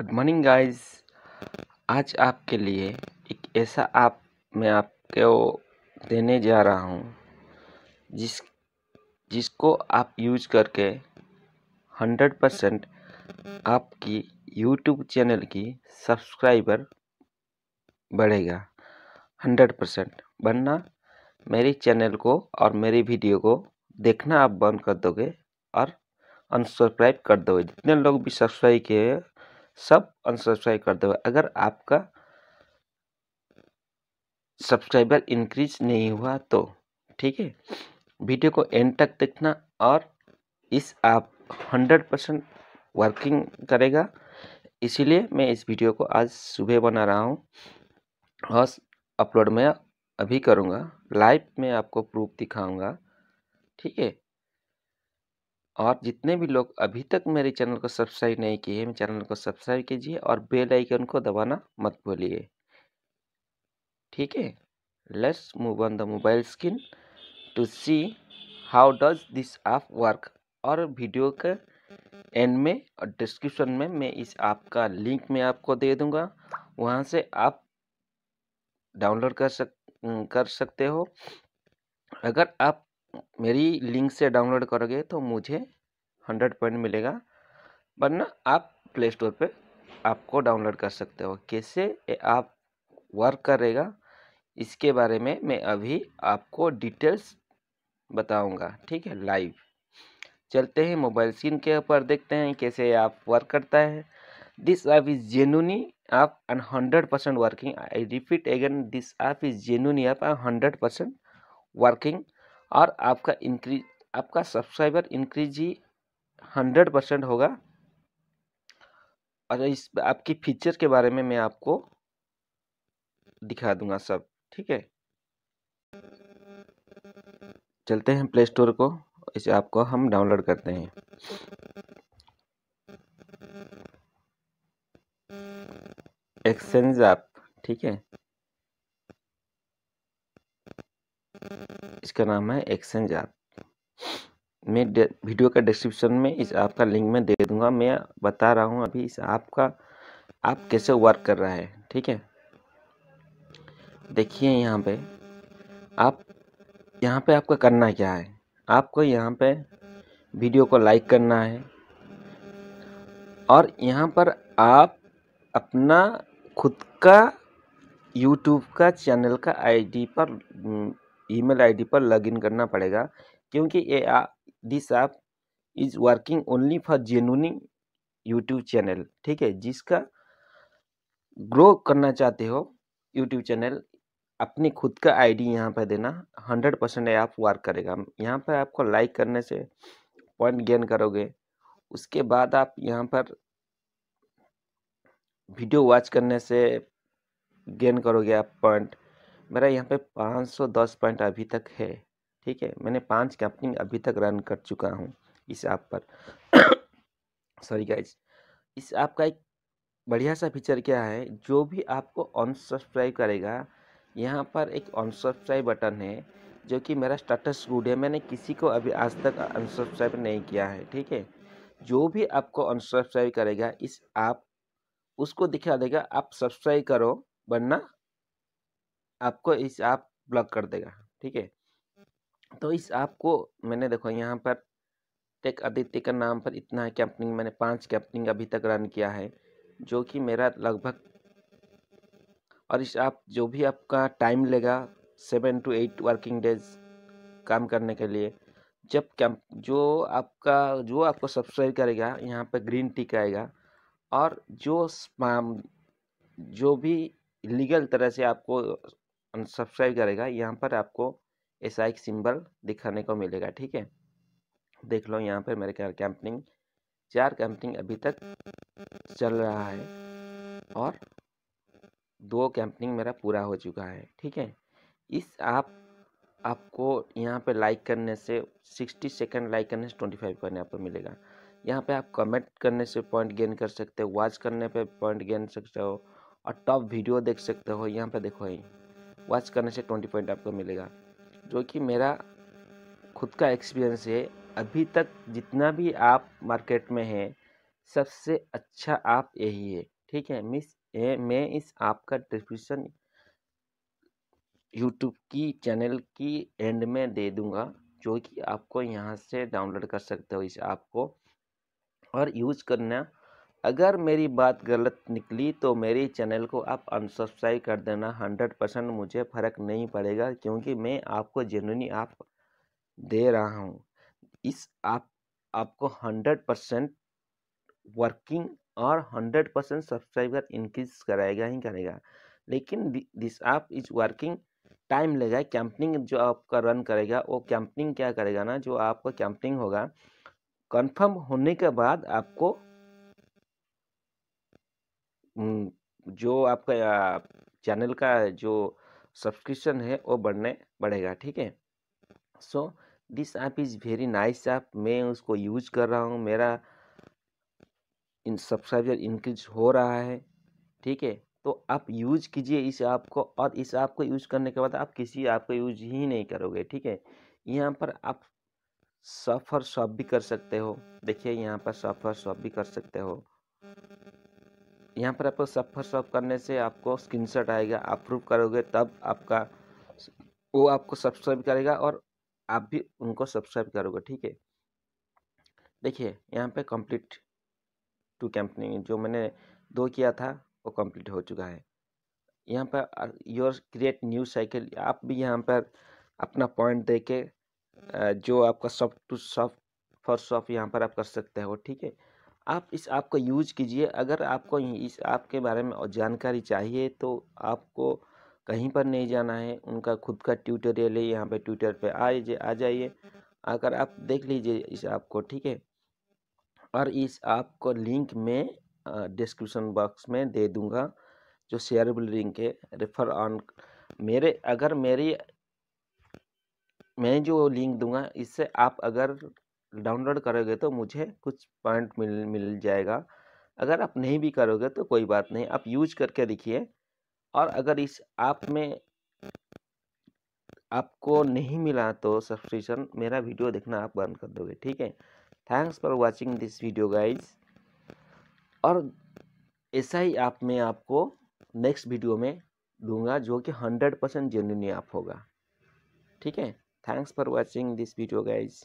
good morning guys आज आपके लिए एक ऐसा आप मैं आपको देने जा रहा हूँ जिस जिसको आप यूज करके 100 परसेंट आपकी यूट्यूब चैनल की सब्सक्राइबर बढ़ेगा 100 परसेंट वरना मेरे चैनल को और मेरी वीडियो को देखना आप बंद कर दोगे और अनसब्सक्राइब कर दोगे जितने लोग भी सब्सक्राइब किए सब अनसब्सक्राइब कर देगा अगर आपका सब्सक्राइबर इंक्रीज नहीं हुआ तो ठीक है वीडियो को एंड तक देखना और इस आप हंड्रेड परसेंट वर्किंग करेगा इसीलिए मैं इस वीडियो को आज सुबह बना रहा हूँ और अपलोड मैं अभी करूँगा लाइव में आपको प्रूफ दिखाऊँगा ठीक है और जितने भी लोग अभी तक मेरे चैनल को सब्सक्राइब नहीं किए हैं चैनल को सब्सक्राइब कीजिए और बेल आइकन को दबाना मत भूलिए ठीक है let's move on the mobile screen to see how does this app work और वीडियो के एंड में और डिस्क्रिप्शन में मैं इस ऐप का लिंक मैं आपको दे दूंगा वहाँ से आप डाउनलोड कर सक कर सकते हो अगर आप मेरी लिंक से डाउनलोड करोगे तो मुझे हंड्रेड पॉइंट मिलेगा वरना आप प्ले स्टोर पर आपको डाउनलोड कर सकते हो कैसे आप वर्क करेगा इसके बारे में मैं अभी आपको डिटेल्स बताऊंगा ठीक है लाइव चलते हैं मोबाइल स्क्रीन के ऊपर देखते हैं कैसे आप वर्क करता है this app is genuine app and hundred percent working I repeat again this app is genuine app and hundred percent working और आपका इंक्रीज आपका सब्सक्राइबर इंक्रीज ही हंड्रेड परसेंट होगा और इस आपकी फीचर के बारे में मैं आपको दिखा दूंगा सब ठीक है चलते हैं प्ले स्टोर को इस ऐप को हम डाउनलोड करते हैं एक्सचेंज ऐप ठीक है इसका नाम है एक्सचेंज ऐप मैं वीडियो का डिस्क्रिप्शन में इस ऐप का लिंक में दे दूंगा मैं बता रहा हूँ अभी इस ऐप का आप कैसे वर्क कर रहा है ठीक है देखिए यहाँ पे आप यहाँ पे आपका करना क्या है आपको यहाँ पे वीडियो को लाइक करना है और यहाँ पर आप अपना खुद का यूट्यूब का चैनल का आईडी पर ईमेल आईडी पर लॉगिन करना पड़ेगा क्योंकि ये this app is working only for genuine YouTube channel ठीक है जिसका ग्रो करना चाहते हो यूट्यूब चैनल अपनी खुद का आईडी यहाँ पर देना हंड्रेड परसेंट ऐप वर्क करेगा यहाँ पर आपको लाइक करने से पॉइंट गेन करोगे उसके बाद आप यहाँ पर वीडियो वॉच करने से गेन करोगे आप पॉइंट मेरा यहाँ पे 510 पॉइंट अभी तक है ठीक है मैंने पांच कंपनी अभी तक रन कर चुका हूँ इस ऐप पर सॉरी गाइज इस ऐप का एक बढ़िया सा फीचर क्या है जो भी आपको अनसब्सक्राइब करेगा यहाँ पर एक अनसब्सक्राइब बटन है जो कि मेरा स्टेटस गुड है मैंने किसी को अभी आज तक अनसब्सक्राइब नहीं किया है ठीक है जो भी आपको अनसब्सक्राइब करेगा इस ऐप उसको दिखा देगा आप सब्सक्राइब करो वरना आपको इस ऐप ब्लॉक कर देगा ठीक है तो इस ऐप को मैंने देखो यहाँ पर टेक आदित्य का नाम पर इतना कैंपनिंग मैंने पांच कैंपनिंग अभी तक रन किया है जो कि मेरा लगभग और इस ऐप जो भी आपका टाइम लेगा seven to eight working days काम करने के लिए जब कैंप जो आपका जो आपको सब्सक्राइब करेगा यहाँ पर ग्रीन टिक आएगा और जो जो भी लीगल तरह से आपको सब्सक्राइब करेगा यहाँ पर आपको एस आई सिंबल दिखाने को मिलेगा ठीक है देख लो यहाँ पर मेरे ख्याल कैंपनिंग चार कैंपनिंग अभी तक चल रहा है और दो कैंपनिंग मेरा पूरा हो चुका है ठीक है इस आप आपको यहाँ पे लाइक करने से सिक्सटी सेकेंड लाइक करने से ट्वेंटी फाइव पॉइंट आपको मिलेगा यहाँ पे आप कमेंट करने से पॉइंट गेन कर सकते हो वॉच करने पे पॉइंट गेन सकते हो और टॉप वीडियो देख सकते हो यहाँ पे देखो यहीं वॉच करने से ट्वेंटी पॉइंट आपको मिलेगा जो कि मेरा खुद का एक्सपीरियंस है अभी तक जितना भी आप मार्केट में हैं सबसे अच्छा आप यही है ठीक है मिस ए, मैं इस ऐप का डिस्क्रिप्शन यूट्यूब की चैनल की एंड में दे दूंगा जो कि आपको यहाँ से डाउनलोड कर सकते हो इस ऐप को और यूज करना अगर मेरी बात गलत निकली तो मेरे चैनल को आप अनसब्सक्राइब कर देना हंड्रेड परसेंट मुझे फ़र्क नहीं पड़ेगा क्योंकि मैं आपको जेनुनी आप दे रहा हूँ इस आप आपको हंड्रेड परसेंट वर्किंग और हंड्रेड परसेंट सब्सक्राइबर इंक्रीज कराएगा ही करेगा लेकिन this app is working time लेगा कैंपनिंग जो आपका रन करेगा वो कैंपनिंग क्या करेगा ना जो आपका कैंपनिंग होगा कंफर्म होने के बाद आपको जो आपका चैनल का जो सब्सक्रिप्शन है वो बढ़ने बढ़ेगा ठीक है so this app is very nice app मैं उसको यूज कर रहा हूँ मेरा इन सब्सक्राइबर इंक्रीज हो रहा है ठीक है तो आप यूज कीजिए इस ऐप को और इस ऐप को यूज करने के बाद आप किसी ऐप को यूज ही नहीं करोगे ठीक है यहाँ पर आप सफ़र शॉप भी कर सकते हो देखिए यहाँ पर सफ़र शॉप भी कर सकते हो यहाँ पर आपको सफ़र सॉप करने से आपको स्क्रीन शॉट आएगा अप्रूव करोगे तब आपका वो आपको सब्सक्राइब करेगा और आप भी उनको सब्सक्राइब करोगे ठीक है देखिए यहाँ पे कंप्लीट टू कंपनी जो मैंने दो किया था वो कंप्लीट हो चुका है यहाँ per your create new cycle आप भी यहाँ पर अपना पॉइंट दे के जो आपका soft to soft first soft यहाँ पर आप कर सकते हो ठीक है आप इस ऐप को यूज कीजिए अगर आपको इस ऐप के बारे में जानकारी चाहिए तो आपको कहीं पर नहीं जाना है उनका खुद का ट्यूटोरियल है यहाँ पे ट्विटर पे जाइए आ जाइए आकर आप देख लीजिए इस ऐप को ठीक है और इस ऐप को लिंक में डिस्क्रिप्शन बॉक्स में दे दूँगा जो शेयरबल लिंक है रेफर ऑन मेरे अगर मेरी मैं जो लिंक दूंगा इससे आप अगर डाउनलोड करोगे तो मुझे कुछ पॉइंट मिल मिल जाएगा अगर आप नहीं भी करोगे तो कोई बात नहीं आप यूज करके देखिए और अगर इस ऐप में आपको नहीं मिला तो सब्सक्रिप्शन मेरा वीडियो देखना आप बंद कर दोगे ठीक है thanks for watching this video guys और ऐसा ही ऐप में आपको नेक्स्ट वीडियो में दूंगा जो कि हंड्रेड परसेंट जेन्यून ऐप होगा ठीक है thanks for watching this video guys